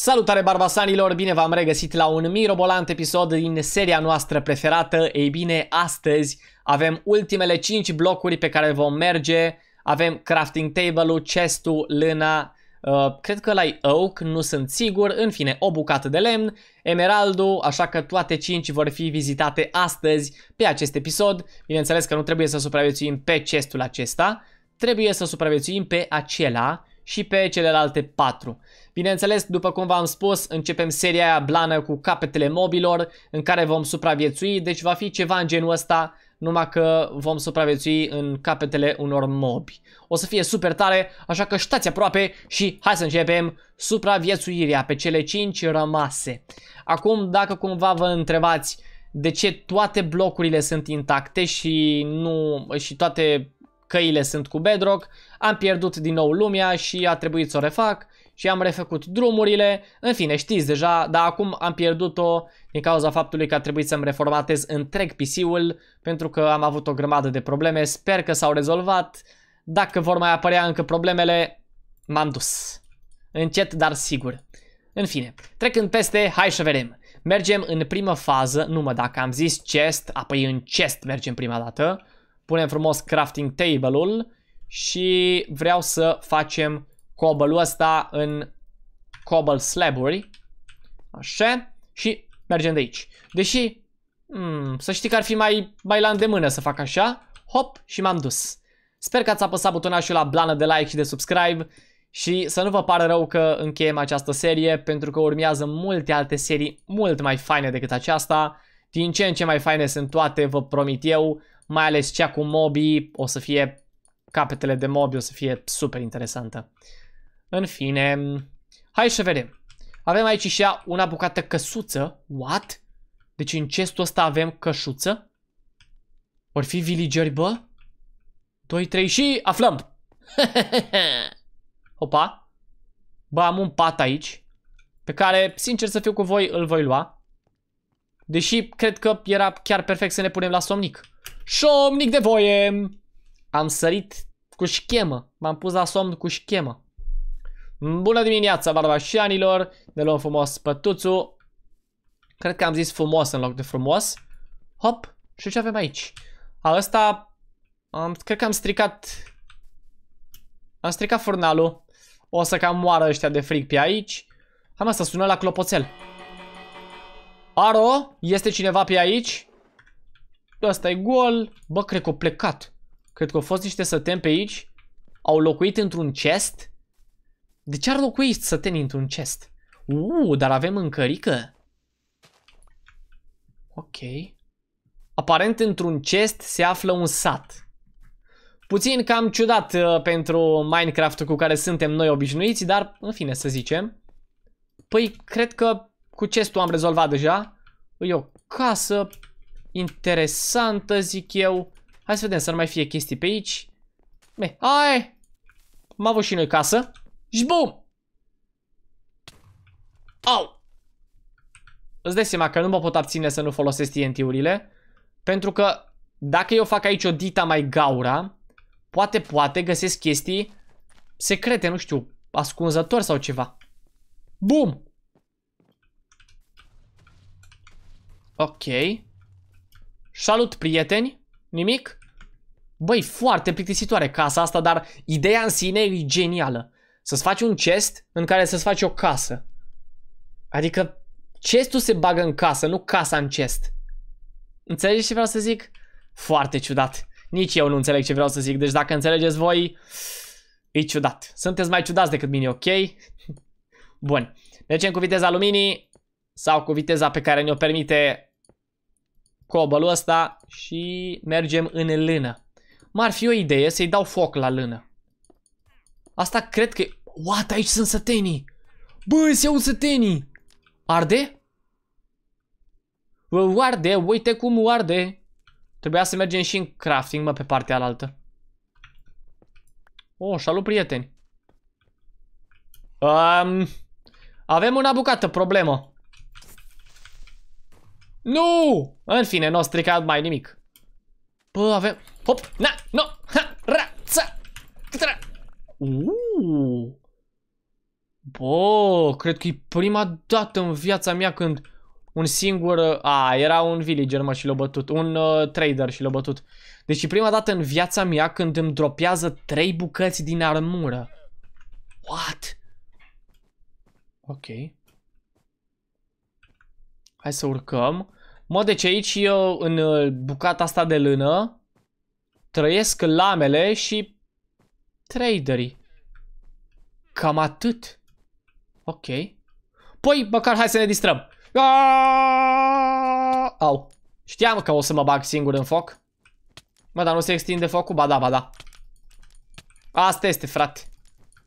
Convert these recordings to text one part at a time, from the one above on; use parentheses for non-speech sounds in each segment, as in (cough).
Salutare barbasanilor, bine v-am regăsit la un mirobolant episod din seria noastră preferată. Ei bine, astăzi avem ultimele 5 blocuri pe care vom merge. Avem crafting table-ul, chest-ul, lâna, uh, cred că la oak, nu sunt sigur, în fine, o bucată de lemn, emeraldul, așa că toate 5 vor fi vizitate astăzi pe acest episod. Bineînțeles că nu trebuie să supraviețuim pe chestul acesta, trebuie să supraviețuim pe acela și pe celelalte 4. Bineînțeles, după cum v-am spus, începem seria aia blană cu capetele mobilor în care vom supraviețui, deci va fi ceva în genul ăsta, numai că vom supraviețui în capetele unor mobi. O să fie super tare, așa că stați aproape și hai să începem supraviețuirea pe cele 5 rămase. Acum, dacă cumva vă întrebați de ce toate blocurile sunt intacte și nu și toate căile sunt cu bedrock, am pierdut din nou lumea și a trebuit să o refac și am refăcut drumurile, în fine știți deja, dar acum am pierdut-o din cauza faptului că a trebuit să-mi reformatez întreg PC-ul pentru că am avut o grămadă de probleme, sper că s-au rezolvat, dacă vor mai apărea încă problemele, m-am dus. Încet, dar sigur. În fine, trecând peste, hai să vedem. Mergem în prima fază, numă dacă am zis chest, apoi în chest mergem prima dată punem frumos crafting table-ul și vreau să facem cobble-ul ăsta în cobble slab-uri. Așa. Și mergem de aici. Deși, hmm, să știi că ar fi mai, mai la îndemână să fac așa. Hop și m-am dus. Sper că ați apăsat butonașul la blană de like și de subscribe și să nu vă pară rău că încheiem această serie pentru că urmează multe alte serii mult mai faine decât aceasta. Din ce în ce mai faine sunt toate, vă promit eu mai ales cea cu mobi, o să fie capetele de mobi, o să fie super interesantă. În fine, hai să vedem. Avem aici și ea una bucată căsuță. What? Deci în chestul ăsta avem căsuță? Or fi villageri, bă? 2, 3 și aflăm! (laughs) Opa! Bă, am un pat aici. Pe care, sincer să fiu cu voi, îl voi lua. Deși, cred că era chiar perfect să ne punem la somnic. Somnic de voie! Am sărit cu schemă. M-am pus la somn cu schemă. Bună dimineața, barbașianilor! Ne luăm frumos pătuțul. Cred că am zis frumos în loc de frumos. Hop! Și ce avem aici? A, ăsta... Am, cred că am stricat... Am stricat furnalul. O să cam moară ăștia de fric pe aici. Hai mă, să sună la clopoțel. Aro? Este cineva pe aici? Asta e gol. Bă, cred că o plecat. Cred că au fost niște săteni pe aici. Au locuit într-un chest. De ce ar locui săteni într-un chest? Uuu, dar avem încărică. Ok. Aparent într-un chest se află un sat. Puțin cam ciudat uh, pentru Minecraft cu care suntem noi obișnuiți, dar în fine să zicem. Păi, cred că cu chestul am rezolvat deja. E o casă interesantă, zic eu. Hai să vedem, să nu mai fie chestii pe aici. Be, ai! M-am avut și noi casă. Și bum! Au! Îți dai seama că nu mă pot abține să nu folosesc TNT-urile. Pentru că dacă eu fac aici o dita mai gaura, poate, poate găsesc chestii secrete, nu știu, ascunzători sau ceva. Bum! Ok. Salut, prieteni! Nimic? Băi, foarte plictisitoare casa asta, dar ideea în sine e genială. Să-ți faci un chest în care să-ți faci o casă. Adică chestul se bagă în casă, nu casa în chest. Înțelegi ce vreau să zic? Foarte ciudat. Nici eu nu înțeleg ce vreau să zic, deci dacă înțelegeți voi, e ciudat. Sunteți mai ciudați decât mine, ok? Bun. Mergem cu viteza luminii sau cu viteza pe care ne-o permite cobalul ăsta și mergem în lână. M-ar fi o idee să-i dau foc la lână. Asta cred că... What? Aici sunt sătenii! Bă, se un sătenii! Arde? Bă, arde, uite cum arde! Trebuia să mergem și în crafting, mă, pe partea alaltă. Oh, salut, prieteni! Um, avem una bucată problemă. Nu! În fine, n o stricat mai nimic. Bă, avem... Hop! Na! No! Ha! Ra! Ța! Ra! Uuu! Bă, cred că e prima dată în viața mea când un singur... A, era un villager, mă, și l-a bătut. Un uh, trader și l-a bătut. Deci e prima dată în viața mea când îmi dropează trei bucăți din armură. What? Ok. Hai să urcăm. Mă, deci aici eu în uh, bucata asta de lână trăiesc lamele și traderii. Cam atât. Ok. Păi, măcar hai să ne distrăm. Aaaa! Au. Știam că o să mă bag singur în foc. Mă, dar nu se extinde focul? Ba da, ba da. Asta este, frate.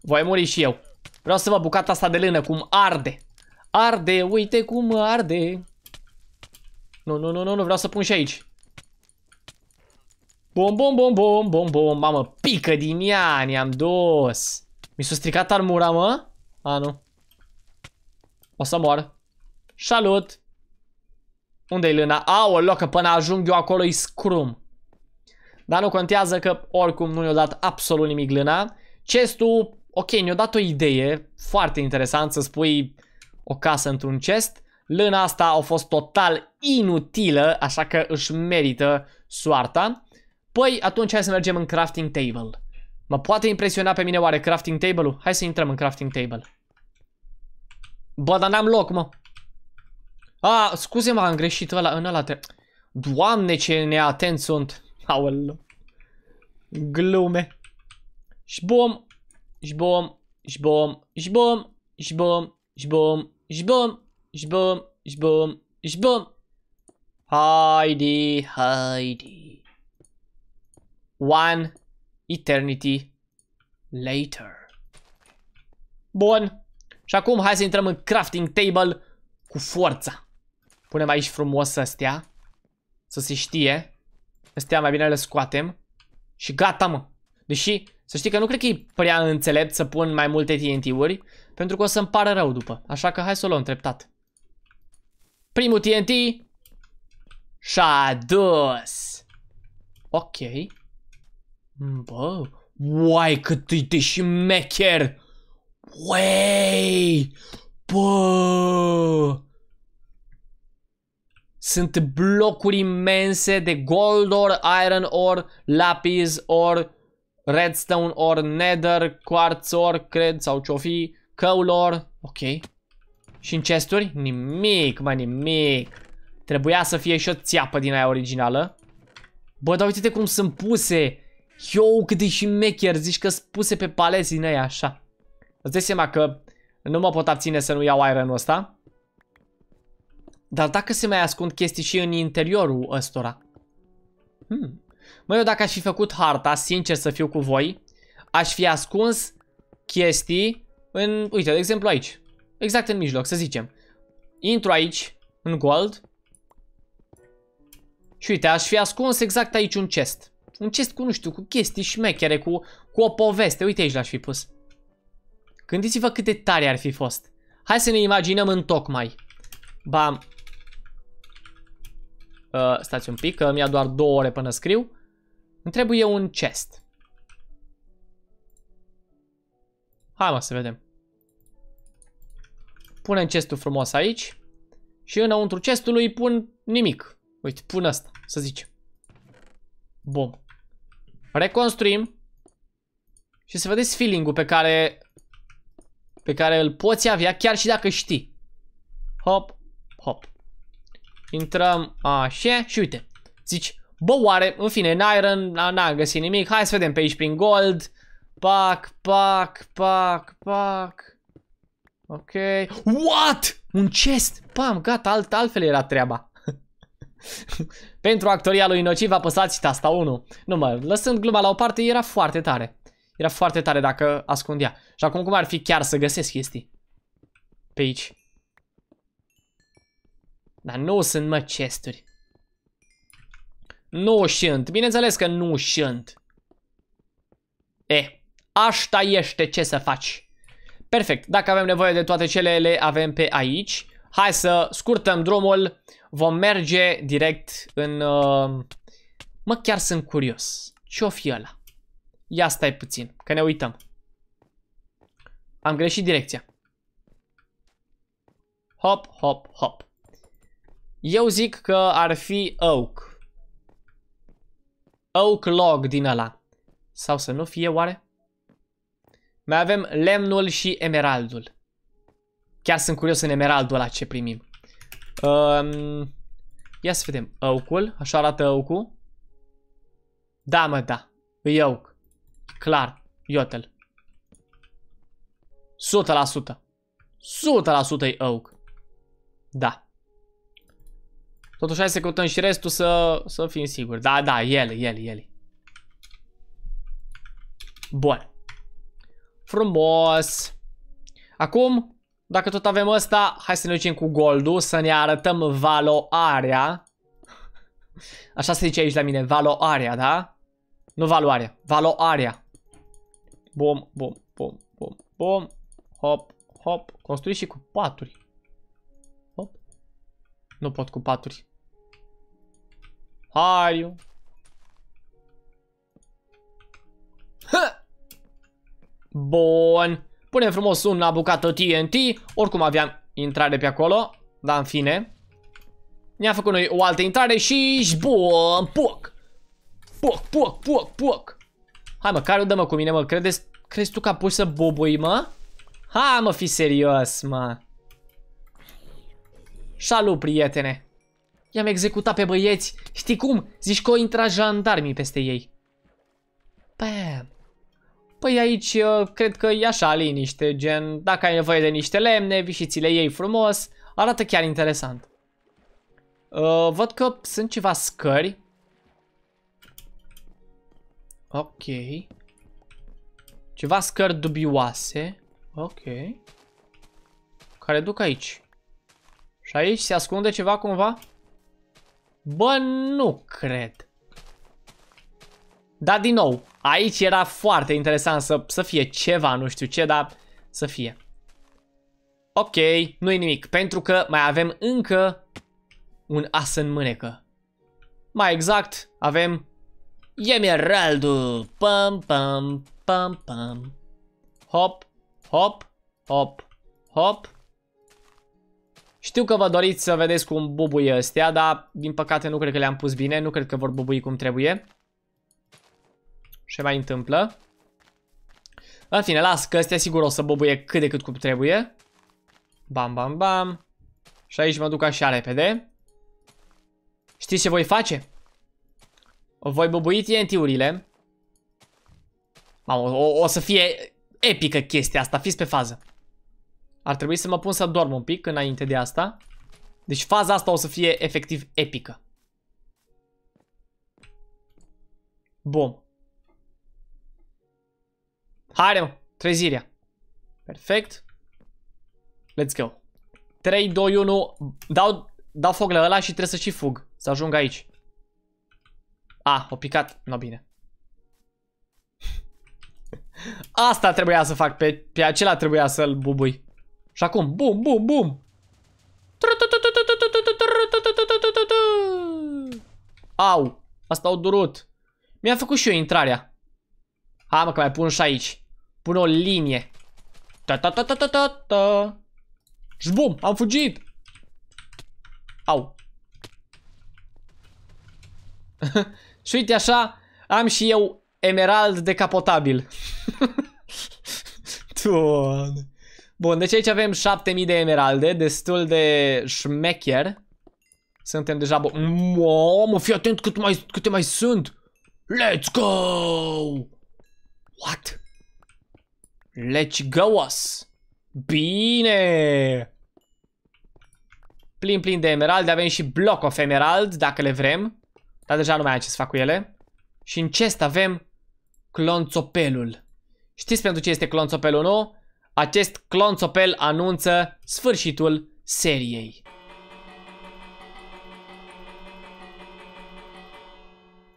Voi muri și eu. Vreau să vă bucata asta de lână, cum arde. Arde, uite cum arde. Nu, nu, nu, nu, nu, vreau să pun și aici. Bom, bom, bom, bom, bom, bom, mamă, pică din ea, ne-am dus. Mi s-a stricat armura, mă? A, nu. O să mor. Salut! Unde-i lâna? Aoleo, că până ajung eu acolo e scrum. Dar nu contează că oricum nu ne-a dat absolut nimic lâna. Chestul, ok, ne-a dat o idee foarte interesant să spui o casă într-un chest. Lâna asta a fost total inutilă, așa că își merită soarta. Păi, atunci hai să mergem în crafting table. Mă poate impresiona pe mine oare crafting table-ul? Hai să intrăm în crafting table. Bă, dar n-am loc, mă. A, scuze-mă, am greșit ăla, în ăla Doamne, ce neatent sunt. Aoleu. Glume. Șbom, șbom, șbom, șbom, șbom, șbom, șbom, Jbum, jbum, jbum. Haide, haide. One eternity later. Bun. Și acum hai să intrăm în crafting table cu forța. Punem aici frumos astea. Să se știe. Astea mai bine le scoatem. Și gata, mă. Deși, să știi că nu cred că e prea înțelept să pun mai multe TNT-uri, pentru că o să-mi pară rău după. Așa că hai să o luăm treptat. Primul TNT și-a dus. Ok. Hmm, bă, uai cât e de șmecher. Uai, bă. Sunt blocuri imense de gold or, iron or, lapis or, redstone or, nether, quartz or, cred, sau ce-o fi, căul or. Ok. Și în chesturi? Nimic, mă, nimic. Trebuia să fie și o țeapă din aia originală. Bă, dar uite-te cum sunt puse. yo, cât de șmecher, zici că sunt puse pe palezi, din aia, așa. Îți dai seama că nu mă pot abține să nu iau iron ăsta. Dar dacă se mai ascund chestii și în interiorul ăstora. Hmm. Mă, eu dacă aș fi făcut harta, sincer să fiu cu voi, aș fi ascuns chestii în, uite, de exemplu aici exact în mijloc, să zicem. Intru aici, în gold. Și uite, aș fi ascuns exact aici un chest. Un chest cu, nu știu, cu chestii șmechere, cu, cu o poveste. Uite aici l-aș fi pus. Gândiți-vă cât de tare ar fi fost. Hai să ne imaginăm în tocmai. Bam. Uh, stați un pic, că mi-a doar două ore până scriu. Îmi trebuie un chest. Hai mă, să vedem. Punem chestul frumos aici. Și înăuntru chestului pun nimic. Uite, pun asta, să zicem. Bun. Reconstruim. Și să vedeți feeling-ul pe care pe care îl poți avea chiar și dacă știi. Hop, hop. Intrăm așa și uite. Zici, bă, oare, în fine, în iron, n-am găsit nimic, hai să vedem pe aici prin gold. Pac, pac, pac, pac. Ok. What? Un chest! Pam, gata, alt, altfel era treaba. (laughs) Pentru actoria lui Nociv apăsați tasta 1. Nu mă, lăsând gluma la o parte, era foarte tare. Era foarte tare dacă ascundea. Și acum cum ar fi chiar să găsesc chestii? Pe aici. Dar nu sunt, mă, chesturi. Nu sunt. Bineînțeles că nu sunt. E, asta este ce să faci. Perfect, dacă avem nevoie de toate cele, le avem pe aici. Hai să scurtăm drumul, vom merge direct în... Uh, mă, chiar sunt curios. Ce-o fi ăla? Ia stai puțin, că ne uităm. Am greșit direcția. Hop, hop, hop. Eu zic că ar fi oak. Oak log din ăla. Sau să nu fie oare? Mai avem lemnul și emeraldul. Chiar sunt curios în emeraldul ăla ce primim. Um, ia să vedem. oakul. Așa arată oacul. Da, mă, da. Îi oak. Clar. Iotel. 100%. 100% e oak. Da. Totuși hai să căutăm și restul să, să fim siguri. Da, da, el, el, el. Bun. Frumos. Acum, dacă tot avem ăsta, hai să ne ducem cu goldul, să ne arătăm valoarea. Așa se zice aici la mine, valoarea, da? Nu valoarea, valoarea. Bom, bom, bom, bom, bum. Hop, hop. Construi și cu paturi. Hop. Nu pot cu paturi. Hai! Ha! Bun. Punem frumos un la bucată TNT. Oricum aveam intrare pe acolo. Dar în fine. ne a făcut noi o altă intrare și Bun. Puc. Puc, puc, puc, puc. Hai mă, care o dă mă cu mine mă? Credeți, crezi tu că pus să bobui mă? Hai mă, fi serios mă. Salut, prietene. I-am executat pe băieți. Știi cum? Zici că o intra jandarmii peste ei. Bam. Păi aici uh, cred că e așa liniște, gen dacă ai nevoie de niște lemne, vii și ți le iei frumos, arată chiar interesant. Uh, văd că sunt ceva scări. Ok. Ceva scări dubioase. Ok. Care duc aici. Și aici se ascunde ceva cumva? Bă, nu cred. Dar din nou, aici era foarte interesant să, să fie ceva, nu știu ce, dar să fie. Ok, nu-i nimic, pentru că mai avem încă un as în mânecă. Mai exact, avem Emeraldul. Pam, pam, pam, pam. Hop, hop, hop, hop. Știu că vă doriți să vedeți cum bubuie astea, dar din păcate nu cred că le-am pus bine, nu cred că vor bubui cum trebuie se mai întâmplă. În fine, las că astea sigur o să bobuie cât de cât cum trebuie. Bam, bam, bam. Și aici mă duc așa repede. Știți ce voi face? Voi bubui TNT-urile. O, o, o să fie epică chestia asta, fiți pe fază. Ar trebui să mă pun să dorm un pic înainte de asta. Deci faza asta o să fie efectiv epică. Bun. Haide, mă. Trezirea. Perfect. Let's go. 3, 2, 1. Dau, dau foc la ăla și trebuie să și fug. Să ajung aici. A, o picat. Nu bine. (laughs) Asta trebuia să fac. Pe, pe acela trebuia să-l bubui. Și acum, bum, bum, bum. Au, asta au durut. Mi-a făcut și eu intrarea. Hai mă că mai pun și aici. Pun o linie. Ta ta ta ta ta ta ta. Și am fugit. Au. (laughs) și uite așa, am și eu emerald decapotabil. (laughs) Doamne. Bun, deci aici avem 7000 de emeralde, destul de șmecher. Suntem deja bo... Mamă, fii atent cât mai, câte mai sunt! Let's go! What? Let's go us! Bine! Plin, plin de emerald. Avem și bloc of emerald, dacă le vrem. Dar deja nu mai am ce să fac cu ele. Și în chest avem clonțopelul. Știți pentru ce este clonțopelul, nu? Acest clonțopel anunță sfârșitul seriei.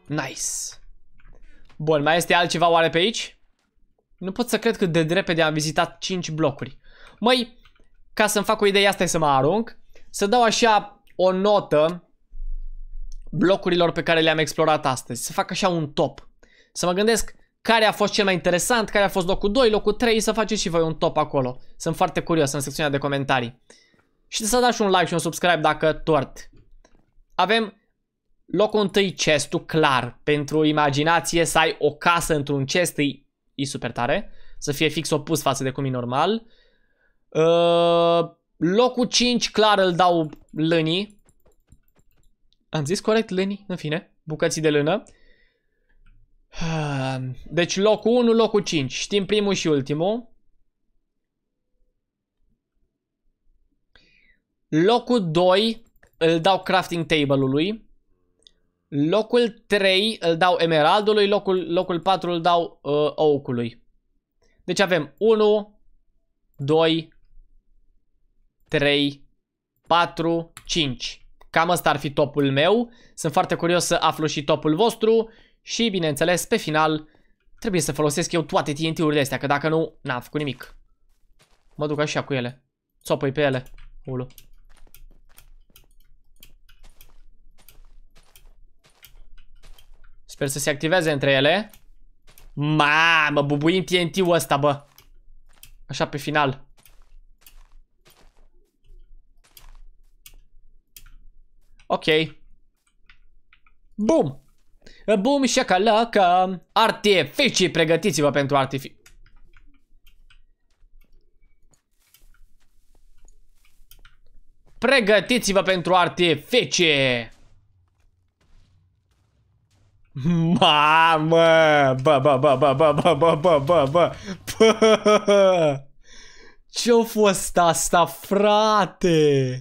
Nice. Bun, mai este altceva oare pe aici? Nu pot să cred cât de repede am vizitat 5 blocuri. Măi, ca să-mi fac o idee, asta e să mă arunc. Să dau așa o notă blocurilor pe care le-am explorat astăzi. Să fac așa un top. Să mă gândesc care a fost cel mai interesant, care a fost locul 2, locul 3, să faceți și voi un top acolo. Sunt foarte curios în secțiunea de comentarii. Și să dați un like și un subscribe dacă tort. Avem locul 1 chestul clar. Pentru imaginație să ai o casă într-un chest e e super tare, să fie fix opus față de cum e normal. Uh, locul 5 clar îl dau lânii. Am zis corect lânii? În fine, bucății de lână. Uh, Deci locul 1, locul 5. Știm primul și ultimul. Locul 2 îl dau crafting table-ului. Locul 3 îl dau emeraldului, locul, locul 4 îl dau uh, oakului. Deci avem 1, 2, 3, 4, 5. Cam asta ar fi topul meu. Sunt foarte curios să aflu și topul vostru și, bineînțeles, pe final trebuie să folosesc eu toate TNT-urile astea, că dacă nu, n-am făcut nimic. Mă duc așa cu ele. Țopăi pe ele. Ulu. Sper să se activeze între ele. Mamă, bubuim TNT-ul ăsta, bă. Așa pe final. Ok. Boom! Boom șacalaca! Artificii, pregătiți-vă pentru artificii. Pregătiți-vă pentru artificii! Mamă! Bă, bă, bă, bă, bă, bă, bă, bă, bă, bă, bă. Ce-a fost asta, frate?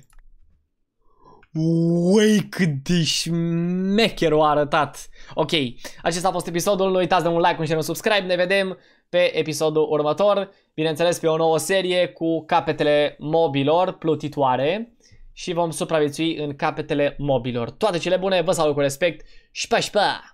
Uai, cât de șmecher o arătat. Ok, acesta a fost episodul. Nu uitați de un like, un share, un subscribe. Ne vedem pe episodul următor. Bineînțeles, pe o nouă serie cu capetele mobilor plutitoare și vom supraviețui în capetele mobilor. Toate cele bune, vă salut cu respect și pa, și pa!